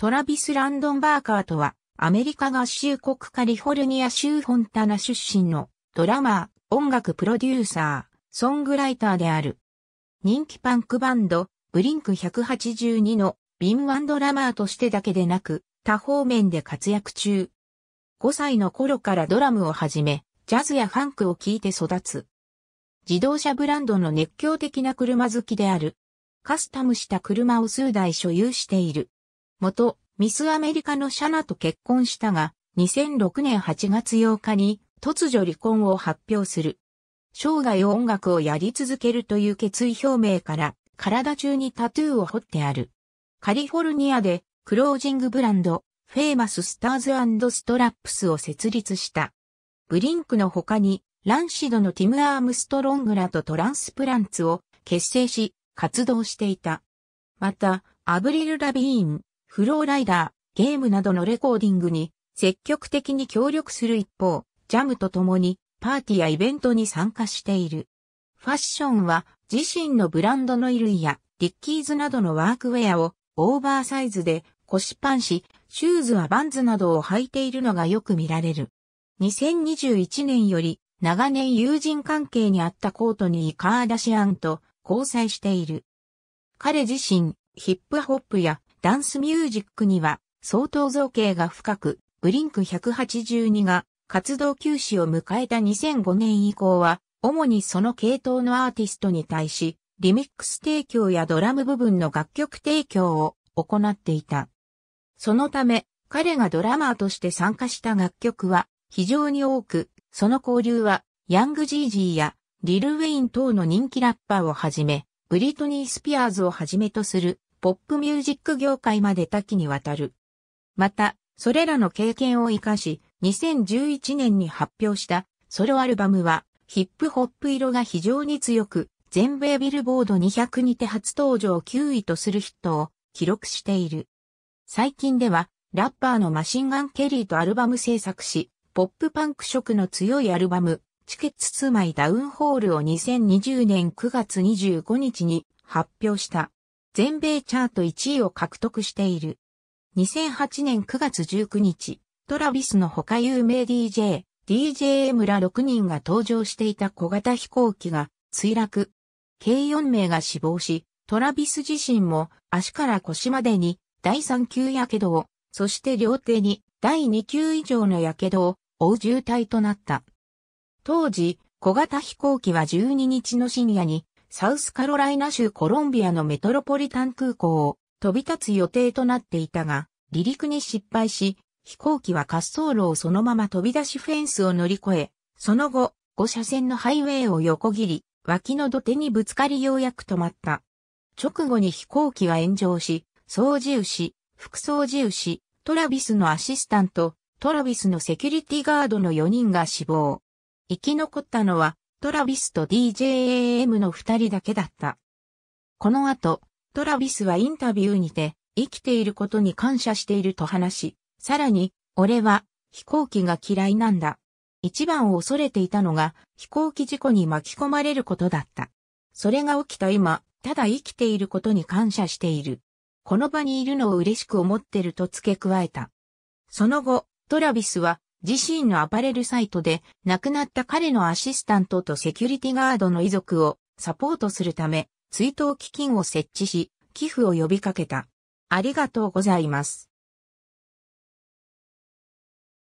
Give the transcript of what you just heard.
トラビス・ランドンバーカーとは、アメリカ合衆国カリフォルニア州フォンタナ出身のドラマー、音楽プロデューサー、ソングライターである。人気パンクバンド、ブリンク182のビードラマーとしてだけでなく、多方面で活躍中。5歳の頃からドラムを始め、ジャズやファンクを聴いて育つ。自動車ブランドの熱狂的な車好きである。カスタムした車を数台所有している。元、ミスアメリカのシャナと結婚したが、2006年8月8日に突如離婚を発表する。生涯音楽をやり続けるという決意表明から体中にタトゥーを彫ってある。カリフォルニアでクロージングブランドフェイマススターズストラップスを設立した。ブリンクの他にランシドのティム・アームストロングらとトランスプランツを結成し活動していた。また、アブリル・ラビーン、フローライダー、ゲームなどのレコーディングに積極的に協力する一方、ジャムと共にパーティーやイベントに参加している。ファッションは自身のブランドの衣類やディッキーズなどのワークウェアをオーバーサイズで腰パンし、シューズはバンズなどを履いているのがよく見られる。2021年より長年友人関係にあったコートニー・カーダシアンと交際している。彼自身、ヒップホップやダンスミュージックには相当造形が深く、ブリンク182が活動休止を迎えた2005年以降は、主にその系統のアーティストに対し、リミックス提供やドラム部分の楽曲提供を行っていた。そのため、彼がドラマーとして参加した楽曲は非常に多く、その交流はヤングジージーやリル・ウェイン等の人気ラッパーをはじめ、ブリトニー・スピアーズをはじめとするポップミュージック業界まで多岐にわたる。また、それらの経験を活かし、2011年に発表したソロアルバムは、ヒップホップ色が非常に強く、全米ビルボード200にて初登場9位とするヒットを記録している。最近では、ラッパーのマシンガン・ケリーとアルバム制作し、ポップパンク色の強いアルバム、チケッツ・ツマイ・ダウンホールを2020年9月25日に発表した。全米チャート1位を獲得している。2008年9月19日、トラビスの他有名 DJ、DJM ら6人が登場していた小型飛行機が墜落。計4名が死亡し、トラビス自身も足から腰までに第3級火傷を、そして両手に第2級以上の火傷を負う重体となった。当時、小型飛行機は12日の深夜にサウスカロライナ州コロンビアのメトロポリタン空港を飛び立つ予定となっていたが、離陸に失敗し、飛行機は滑走路をそのまま飛び出しフェンスを乗り越え、その後、5車線のハイウェイを横切り、脇の土手にぶつかりようやく止まった。直後に飛行機は炎上し、掃除牛、副掃除牛、トラビスのアシスタント、トラビスのセキュリティガードの4人が死亡。生き残ったのはトラビスと DJAM の二人だけだった。この後、トラビスはインタビューにて、生きていることに感謝していると話し、さらに、俺は飛行機が嫌いなんだ。一番恐れていたのが飛行機事故に巻き込まれることだった。それが起きた今、ただ生きていることに感謝している。この場にいるのを嬉しく思ってると付け加えた。その後、トラビスは自身のアパレルサイトで亡くなった彼のアシスタントとセキュリティガードの遺族をサポートするため追悼基金を設置し、寄付を呼びかけた。ありがとうございます。